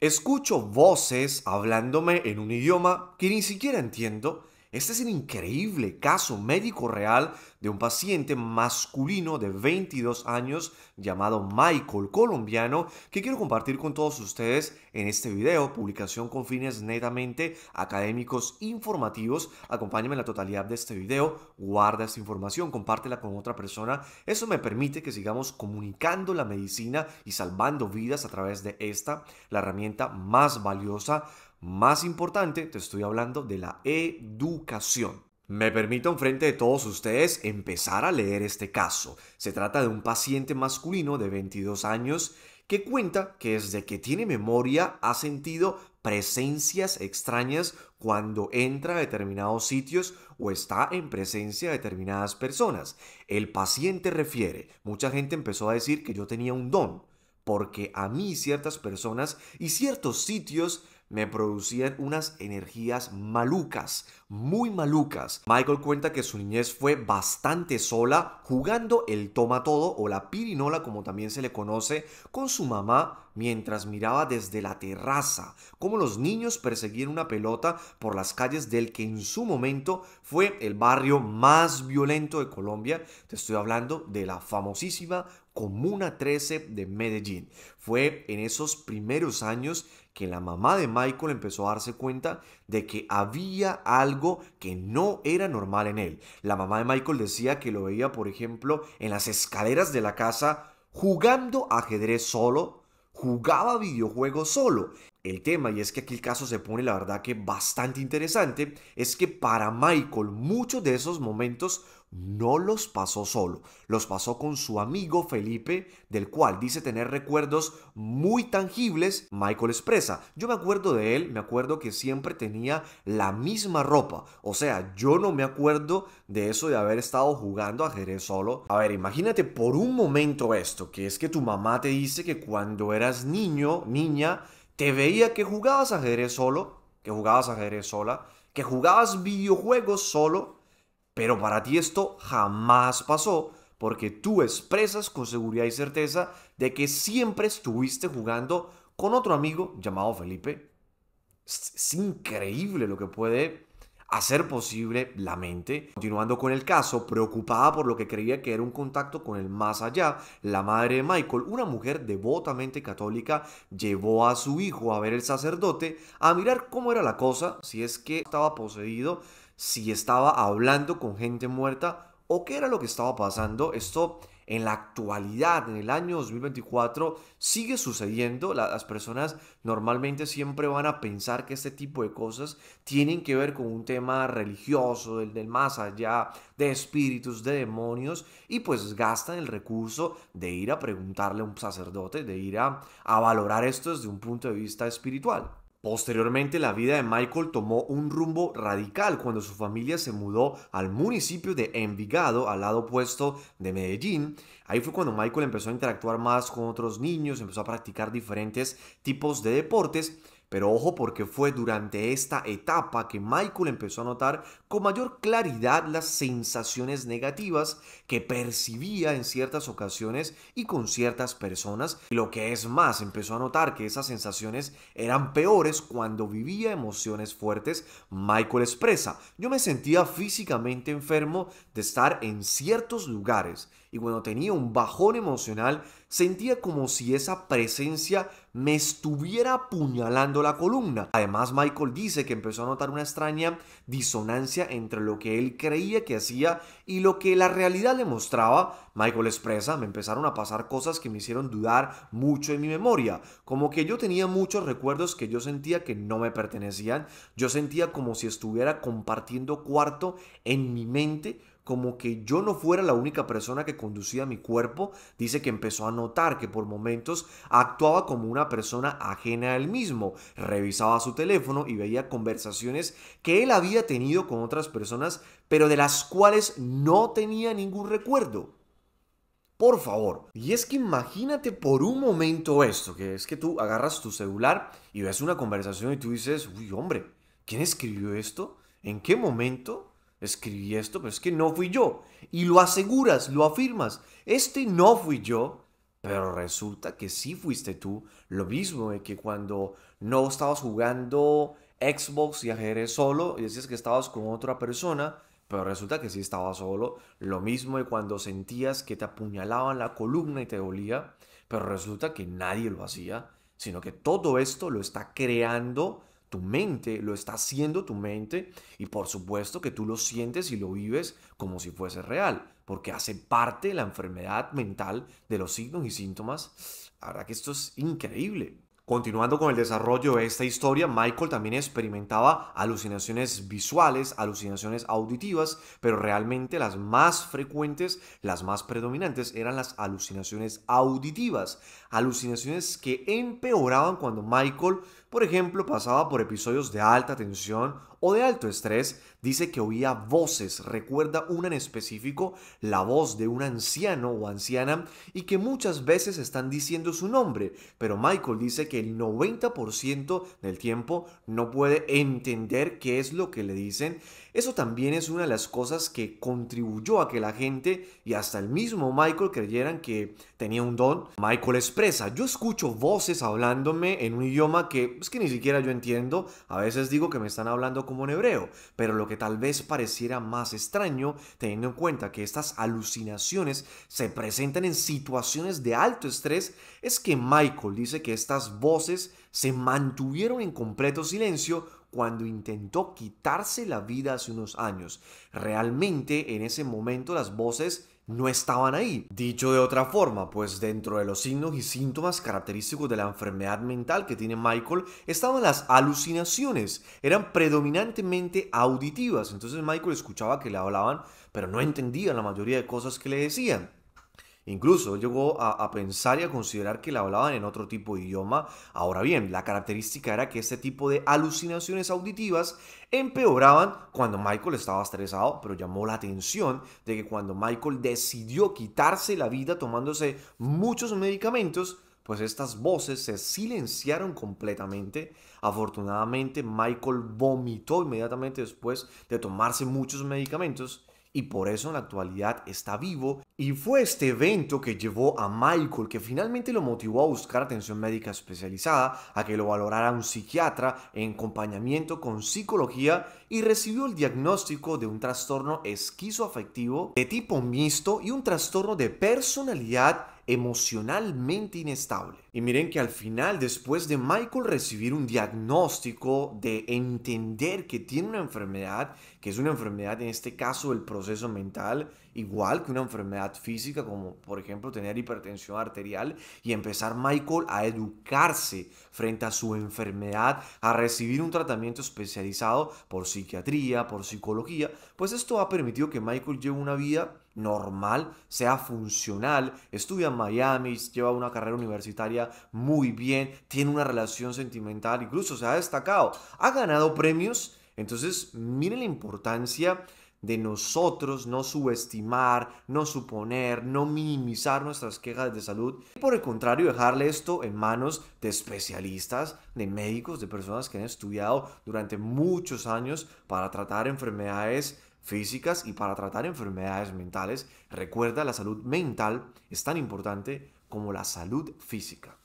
Escucho voces hablándome en un idioma que ni siquiera entiendo este es el increíble caso médico real de un paciente masculino de 22 años llamado Michael Colombiano que quiero compartir con todos ustedes en este video, publicación con fines netamente académicos informativos. Acompáñame en la totalidad de este video, guarda esta información, compártela con otra persona. Eso me permite que sigamos comunicando la medicina y salvando vidas a través de esta, la herramienta más valiosa más importante, te estoy hablando de la educación. Me permito frente de todos ustedes empezar a leer este caso. Se trata de un paciente masculino de 22 años que cuenta que desde que tiene memoria ha sentido presencias extrañas cuando entra a determinados sitios o está en presencia de determinadas personas. El paciente refiere, mucha gente empezó a decir que yo tenía un don, porque a mí ciertas personas y ciertos sitios me producían unas energías malucas, muy malucas. Michael cuenta que su niñez fue bastante sola, jugando el toma todo o la pirinola como también se le conoce, con su mamá mientras miraba desde la terraza cómo los niños perseguían una pelota por las calles del que en su momento fue el barrio más violento de Colombia. Te estoy hablando de la famosísima Comuna 13 de Medellín. Fue en esos primeros años que la mamá de Michael empezó a darse cuenta de que había algo que no era normal en él. La mamá de Michael decía que lo veía, por ejemplo, en las escaleras de la casa jugando ajedrez solo, jugaba videojuegos solo. El tema, y es que aquí el caso se pone la verdad que bastante interesante, es que para Michael muchos de esos momentos no los pasó solo, los pasó con su amigo Felipe, del cual dice tener recuerdos muy tangibles. Michael expresa, yo me acuerdo de él, me acuerdo que siempre tenía la misma ropa, o sea, yo no me acuerdo de eso de haber estado jugando a Jerez solo. A ver, imagínate por un momento esto, que es que tu mamá te dice que cuando eras niño, niña, te veía que jugabas ajedrez solo, que jugabas ajedrez sola, que jugabas videojuegos solo, pero para ti esto jamás pasó porque tú expresas con seguridad y certeza de que siempre estuviste jugando con otro amigo llamado Felipe. Es, increíble lo que puede hacer posible la mente. Continuando con el caso, preocupada por lo que creía que era un contacto con el más allá, la madre de Michael, una mujer devotamente católica, llevó a su hijo a ver el sacerdote, a mirar cómo era la cosa, si es que estaba poseído, si estaba hablando con gente muerta o qué era lo que estaba pasando. Esto en la actualidad, en el año 2024, sigue sucediendo. Las personas normalmente siempre van a pensar que este tipo de cosas tienen que ver con un tema religioso, el del más allá, de espíritus, de demonios, y pues gastan el recurso de ir a preguntarle a un sacerdote, de ir a valorar esto desde un punto de vista espiritual. Posteriormente, la vida de Michael tomó un rumbo radical cuando su familia se mudó al municipio de Envigado, al lado opuesto de Medellín. Ahí fue cuando Michael empezó a interactuar más con otros niños, empezó a practicar diferentes tipos de deportes pero ojo porque fue durante esta etapa que Michael empezó a notar con mayor claridad las sensaciones negativas que percibía en ciertas ocasiones y con ciertas personas. Y lo que es más, empezó a notar que esas sensaciones eran peores cuando vivía emociones fuertes. Michael expresa, yo me sentía físicamente enfermo de estar en ciertos lugares y cuando tenía un bajón emocional sentía como si esa presencia me estuviera apuñalando la columna. Además, Michael dice que empezó a notar una extraña disonancia entre lo que él creía que hacía y lo que la realidad le mostraba. Michael expresa, me empezaron a pasar cosas que me hicieron dudar mucho en mi memoria, como que yo tenía muchos recuerdos que yo sentía que no me pertenecían, yo sentía como si estuviera compartiendo cuarto en mi mente como que yo no fuera la única persona que conducía mi cuerpo, dice que empezó a notar que por momentos actuaba como una persona ajena a él mismo. Revisaba su teléfono y veía conversaciones que él había tenido con otras personas, pero de las cuales no tenía ningún recuerdo. Por favor. Y es que imagínate por un momento esto, que es que tú agarras tu celular y ves una conversación y tú dices, uy hombre, ¿quién escribió esto? ¿En qué momento? escribí esto, pero es que no fui yo. Y lo aseguras, lo afirmas. Este no fui yo, pero resulta que sí fuiste tú. Lo mismo de eh, que cuando no estabas jugando Xbox y ajedrez solo, y decías que estabas con otra persona, pero resulta que sí estabas solo. Lo mismo de eh, cuando sentías que te apuñalaban la columna y te dolía, pero resulta que nadie lo hacía, sino que todo esto lo está creando tu mente lo está haciendo tu mente y por supuesto que tú lo sientes y lo vives como si fuese real, porque hace parte de la enfermedad mental de los signos y síntomas. La verdad que esto es increíble. Continuando con el desarrollo de esta historia, Michael también experimentaba alucinaciones visuales, alucinaciones auditivas, pero realmente las más frecuentes, las más predominantes eran las alucinaciones auditivas, alucinaciones que empeoraban cuando Michael, por ejemplo, pasaba por episodios de alta tensión o de alto estrés, dice que oía voces, recuerda una en específico, la voz de un anciano o anciana, y que muchas veces están diciendo su nombre, pero Michael dice que el 90% del tiempo no puede entender qué es lo que le dicen eso también es una de las cosas que contribuyó a que la gente y hasta el mismo Michael creyeran que tenía un don. Michael expresa, yo escucho voces hablándome en un idioma que es pues, que ni siquiera yo entiendo, a veces digo que me están hablando como en hebreo, pero lo que tal vez pareciera más extraño, teniendo en cuenta que estas alucinaciones se presentan en situaciones de alto estrés, es que Michael dice que estas voces se mantuvieron en completo silencio cuando intentó quitarse la vida hace unos años. Realmente en ese momento las voces no estaban ahí. Dicho de otra forma, pues dentro de los signos y síntomas característicos de la enfermedad mental que tiene Michael estaban las alucinaciones. Eran predominantemente auditivas. Entonces Michael escuchaba que le hablaban, pero no entendía la mayoría de cosas que le decían. Incluso llegó a, pensar y a considerar que la hablaban en otro tipo de idioma. Ahora bien, la característica era que este tipo de alucinaciones auditivas empeoraban cuando Michael estaba estresado, pero llamó la atención de que cuando Michael decidió quitarse la vida tomándose muchos medicamentos, pues estas voces se silenciaron completamente. Afortunadamente, Michael vomitó inmediatamente después de tomarse muchos medicamentos y por eso en la actualidad está vivo. Y fue este evento que llevó a Michael, que finalmente lo motivó a buscar atención médica especializada, a que lo valorara un psiquiatra en acompañamiento con psicología y recibió el diagnóstico de un trastorno esquizoafectivo de tipo mixto y un trastorno de personalidad emocionalmente inestable. Y miren que al final, después de Michael recibir un diagnóstico de entender que tiene una enfermedad, que es una enfermedad en este caso el proceso mental, igual que una enfermedad física como por ejemplo tener hipertensión arterial, y empezar Michael a educarse frente a su enfermedad, a recibir un tratamiento especializado por psiquiatría, por psicología, pues esto ha permitido que Michael lleve una vida normal, sea funcional, estudia en Miami, lleva una carrera universitaria muy bien, tiene una relación sentimental, incluso se ha destacado, ha ganado premios. Entonces, miren la importancia de nosotros no subestimar, no suponer, no minimizar nuestras quejas de salud y por el contrario dejarle esto en manos de especialistas, de médicos, de personas que han estudiado durante muchos años para tratar enfermedades físicas y para tratar enfermedades mentales. Recuerda, la salud mental es tan importante como la salud física.